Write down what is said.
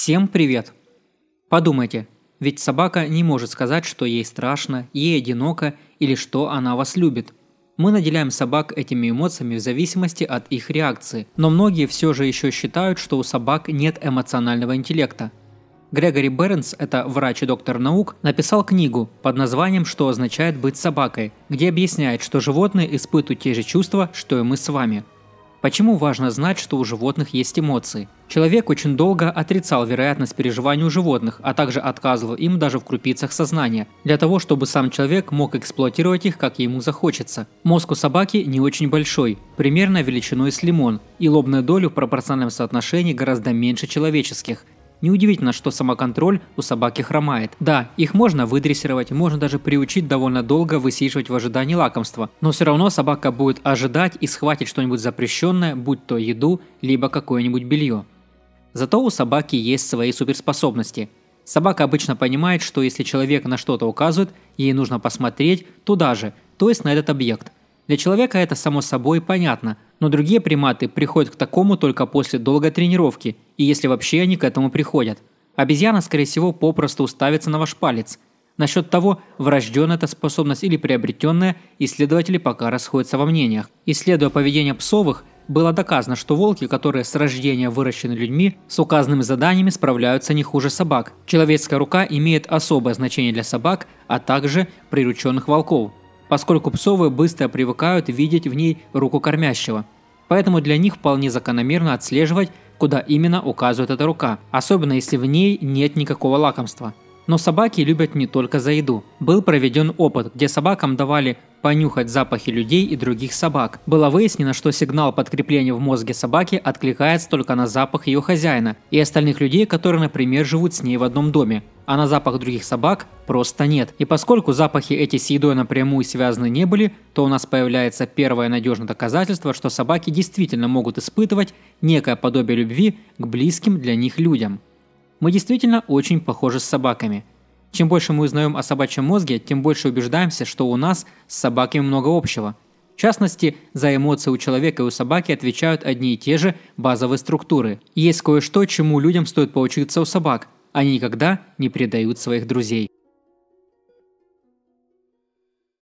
Всем привет! Подумайте, ведь собака не может сказать, что ей страшно, ей одиноко или что она вас любит. Мы наделяем собак этими эмоциями в зависимости от их реакции, но многие все же еще считают, что у собак нет эмоционального интеллекта. Грегори Бернс, это врач и доктор наук, написал книгу под названием «Что означает быть собакой», где объясняет, что животные испытывают те же чувства, что и мы с вами – Почему важно знать, что у животных есть эмоции? Человек очень долго отрицал вероятность переживания у животных, а также отказывал им даже в крупицах сознания, для того, чтобы сам человек мог эксплуатировать их, как ему захочется. Мозг у собаки не очень большой, примерно величиной с лимон, и лобную долю в пропорциональном соотношении гораздо меньше человеческих – Неудивительно, что самоконтроль у собаки хромает. Да, их можно выдрессировать, можно даже приучить довольно долго высиживать в ожидании лакомства, но все равно собака будет ожидать и схватить что-нибудь запрещенное, будь то еду, либо какое-нибудь белье. Зато у собаки есть свои суперспособности. Собака обычно понимает, что если человек на что-то указывает, ей нужно посмотреть туда же, то есть на этот объект. Для человека это само собой понятно – но другие приматы приходят к такому только после долгой тренировки, и если вообще они к этому приходят. Обезьяна, скорее всего, попросту уставится на ваш палец. Насчет того, врожденная эта способность или приобретенная, исследователи пока расходятся во мнениях. Исследуя поведение псовых, было доказано, что волки, которые с рождения выращены людьми, с указанными заданиями справляются не хуже собак. Человеческая рука имеет особое значение для собак, а также прирученных волков поскольку псовые быстро привыкают видеть в ней руку кормящего. Поэтому для них вполне закономерно отслеживать, куда именно указывает эта рука, особенно если в ней нет никакого лакомства – но собаки любят не только за еду. Был проведен опыт, где собакам давали понюхать запахи людей и других собак. Было выяснено, что сигнал подкрепления в мозге собаки откликается только на запах ее хозяина и остальных людей, которые, например, живут с ней в одном доме. А на запах других собак просто нет. И поскольку запахи эти с едой напрямую связаны не были, то у нас появляется первое надежное доказательство, что собаки действительно могут испытывать некое подобие любви к близким для них людям. Мы действительно очень похожи с собаками. Чем больше мы узнаем о собачьем мозге, тем больше убеждаемся, что у нас с собаками много общего. В частности, за эмоции у человека и у собаки отвечают одни и те же базовые структуры. Есть кое-что, чему людям стоит поучиться у собак. Они никогда не предают своих друзей.